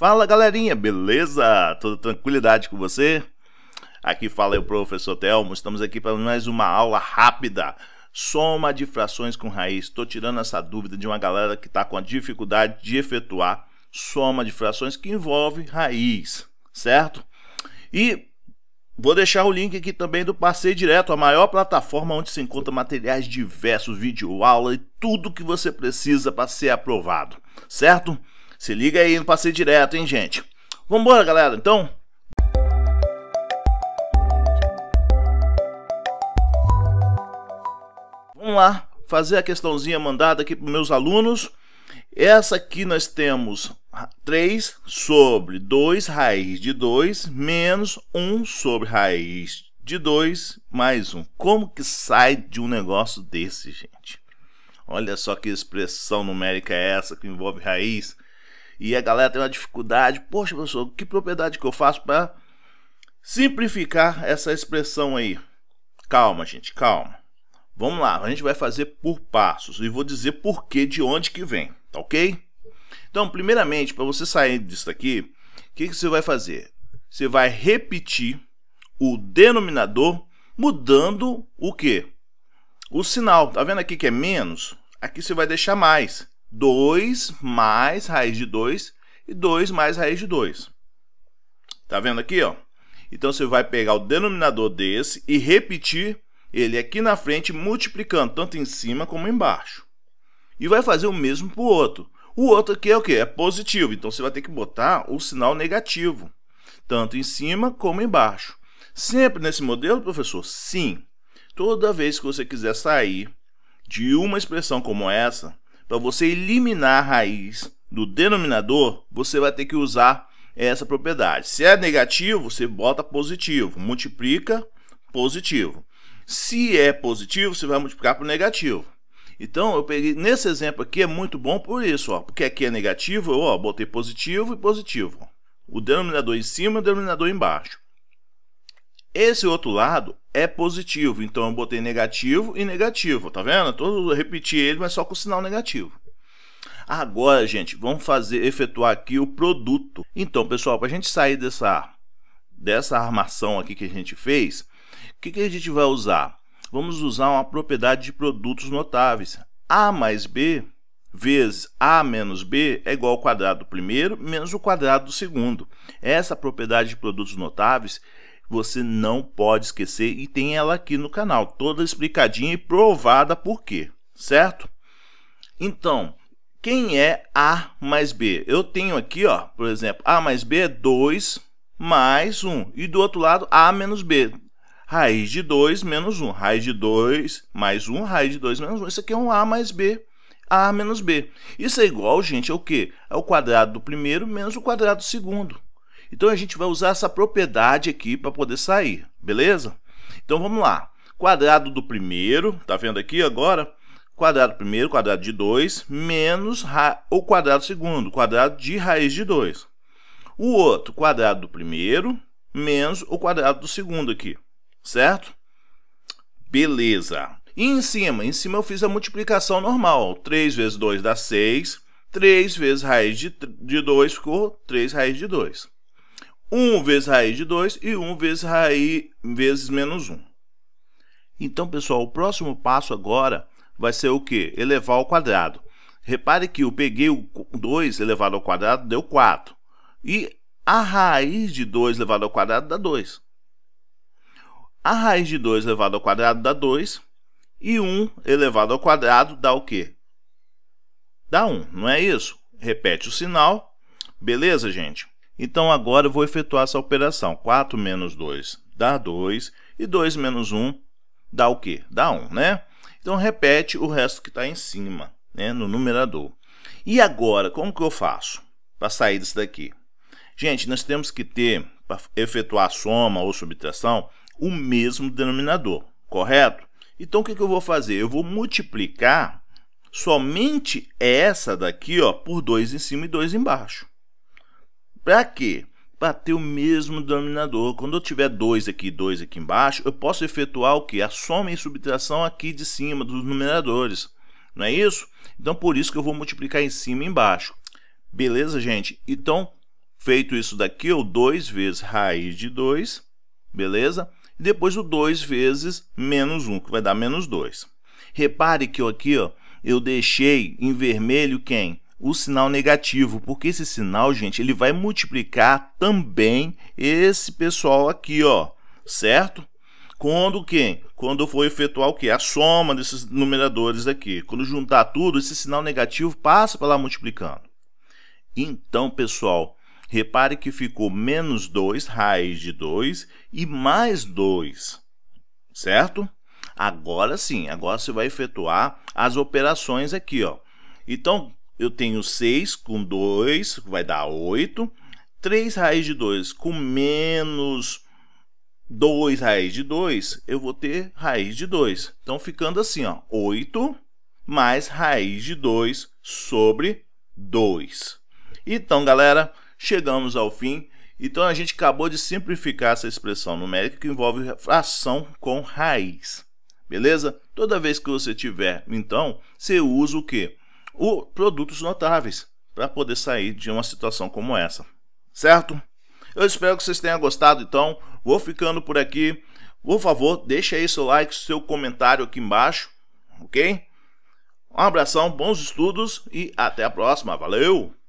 Fala galerinha, beleza? Toda tranquilidade com você? Aqui fala eu, professor Telmo. Estamos aqui para mais uma aula rápida. Soma de frações com raiz. Estou tirando essa dúvida de uma galera que está com a dificuldade de efetuar soma de frações que envolve raiz, certo? E Vou deixar o link aqui também do Passeio Direto, a maior plataforma onde se encontra materiais diversos, vídeo aula e tudo que você precisa para ser aprovado, certo? Se liga aí no passeio direto, hein, gente? Vambora, galera, então? Vamos lá fazer a questãozinha mandada aqui para os meus alunos. Essa aqui nós temos 3 sobre 2 raiz de 2 menos 1 sobre raiz de 2 mais 1. Como que sai de um negócio desse, gente? Olha só que expressão numérica é essa que envolve raiz e a galera tem uma dificuldade. Poxa, professor, que propriedade que eu faço para simplificar essa expressão aí? Calma, gente, calma. Vamos lá, a gente vai fazer por passos e vou dizer por que, de onde que vem, tá ok? Então, primeiramente, para você sair disso aqui, o que, que você vai fazer? Você vai repetir o denominador mudando o quê? O sinal. Tá vendo aqui que é menos? Aqui você vai deixar mais. 2 mais raiz de 2 e 2 mais raiz de 2. Tá vendo aqui, ó? Então você vai pegar o denominador desse e repetir ele aqui na frente, multiplicando tanto em cima como embaixo. E vai fazer o mesmo para o outro. O outro aqui é o que? É positivo, então você vai ter que botar o sinal negativo, tanto em cima como embaixo. Sempre nesse modelo, professor? Sim. Toda vez que você quiser sair de uma expressão como essa, para você eliminar a raiz do denominador, você vai ter que usar essa propriedade. Se é negativo, você bota positivo, multiplica positivo. Se é positivo, você vai multiplicar por negativo. Então, eu peguei nesse exemplo aqui é muito bom por isso, ó, porque aqui é negativo, eu ó, botei positivo e positivo. O denominador em cima e o denominador embaixo. Esse outro lado é positivo, então eu botei negativo e negativo, tá vendo? Todo repetir ele, mas só com o sinal negativo. Agora, gente, vamos fazer efetuar aqui o produto. Então, pessoal, para a gente sair dessa dessa armação aqui que a gente fez, o que, que a gente vai usar? Vamos usar uma propriedade de produtos notáveis. A mais B vezes A menos B é igual ao quadrado do primeiro menos o quadrado do segundo. Essa propriedade de produtos notáveis você não pode esquecer e tem ela aqui no canal, toda explicadinha e provada por quê, certo? Então, quem é A mais B? Eu tenho aqui, ó, por exemplo, A mais B é 2 mais 1. E do outro lado, A menos B. Raiz de 2 menos 1. Raiz de 2 mais 1. Raiz de 2 menos 1. Isso aqui é um A mais B. A menos B. Isso é igual, gente, ao é quê? É o quadrado do primeiro menos o quadrado do segundo. Então a gente vai usar essa propriedade aqui para poder sair, beleza? Então vamos lá. Quadrado do primeiro, tá vendo aqui agora? Quadrado primeiro, quadrado de 2, menos o quadrado segundo, quadrado de raiz de 2. O outro, quadrado do primeiro, menos o quadrado do segundo aqui, certo? Beleza. E em cima? Em cima eu fiz a multiplicação normal. 3 vezes 2 dá 6. 3 vezes raiz de 2 ficou 3 raiz de 2. 1 vezes raiz de 2 e 1 vezes raiz vezes menos 1. Então, pessoal, o próximo passo agora vai ser o quê? Elevar ao quadrado. Repare que eu peguei o 2 elevado ao quadrado, deu 4. E a raiz de 2 elevado ao quadrado dá 2. A raiz de 2 elevado ao quadrado dá 2. E 1 elevado ao quadrado dá o quê? Dá 1, não é isso? Repete o sinal. Beleza, gente? Então agora eu vou efetuar essa operação. 4 menos 2 dá 2 e 2 menos 1 dá o quê? Dá 1, né? Então repete o resto que está em cima, né? no numerador. E agora, como que eu faço para sair disso daqui? Gente, nós temos que ter, para efetuar a soma ou subtração, o mesmo denominador, correto? Então o que, que eu vou fazer? Eu vou multiplicar somente essa daqui ó, por 2 em cima e 2 embaixo. Para quê? Para ter o mesmo denominador. Quando eu tiver 2 aqui e 2 aqui embaixo, eu posso efetuar o que? A soma e subtração aqui de cima dos numeradores. Não é isso? Então, por isso que eu vou multiplicar em cima e embaixo. Beleza, gente? Então, feito isso daqui, o 2 vezes raiz de 2, beleza? E depois o 2 vezes menos 1, um, que vai dar menos 2. Repare que eu aqui ó, eu deixei em vermelho quem? o sinal negativo, porque esse sinal, gente, ele vai multiplicar também esse pessoal aqui, ó, certo? Quando quem? Quando eu for efetuar o que? A soma desses numeradores aqui. Quando juntar tudo, esse sinal negativo passa para lá multiplicando. Então, pessoal, repare que ficou menos 2, raiz de 2, e mais 2, certo? Agora sim, agora você vai efetuar as operações aqui, ó. Então, eu tenho 6 com 2, vai dar 8. 3 raiz de 2 com menos 2 raiz de 2, eu vou ter raiz de 2. Então, ficando assim, ó, 8 mais raiz de 2 sobre 2. Então, galera, chegamos ao fim. Então, a gente acabou de simplificar essa expressão numérica que envolve fração com raiz. Beleza? Toda vez que você tiver, então, você usa o quê? o, produtos notáveis para poder sair de uma situação como essa, certo? Eu espero que vocês tenham gostado, então vou ficando por aqui. Por favor, deixe aí seu like, seu comentário aqui embaixo, ok? Um abração, bons estudos e até a próxima. Valeu!